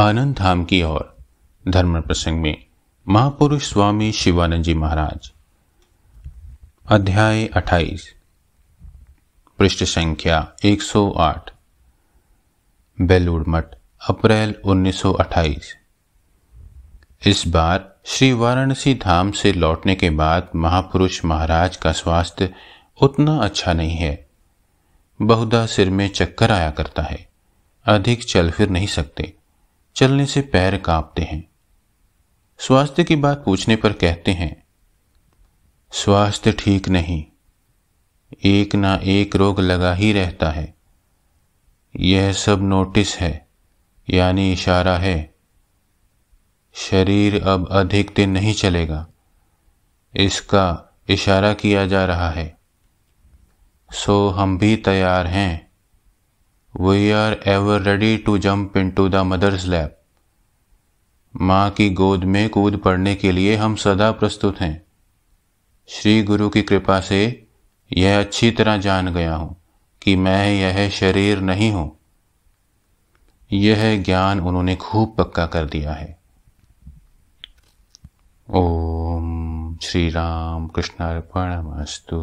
आनंद धाम की ओर धर्म प्रसंग में महापुरुष स्वामी शिवानंद जी महाराज अध्याय 28 पृष्ठ संख्या 108 बेलूर मठ अप्रैल 1928 इस बार श्री वाराणसी धाम से लौटने के बाद महापुरुष महाराज का स्वास्थ्य उतना अच्छा नहीं है बहुधा सिर में चक्कर आया करता है अधिक चल फिर नहीं सकते चलने से पैर कांपते हैं स्वास्थ्य की बात पूछने पर कहते हैं स्वास्थ्य ठीक नहीं एक ना एक रोग लगा ही रहता है यह सब नोटिस है यानी इशारा है शरीर अब अधिक दिन नहीं चलेगा इसका इशारा किया जा रहा है सो हम भी तैयार हैं we are ever ready to jump into the mother's lap माँ की गोद में कूद पड़ने के लिए हम सदा प्रस्तुत हैं श्री गुरु की कृपा से यह अच्छी तरह जान गया हूं कि मैं यह शरीर नहीं हूं यह ज्ञान उन्होंने खूब पक्का कर दिया है ओम श्री राम कृष्णार्पण मस्तु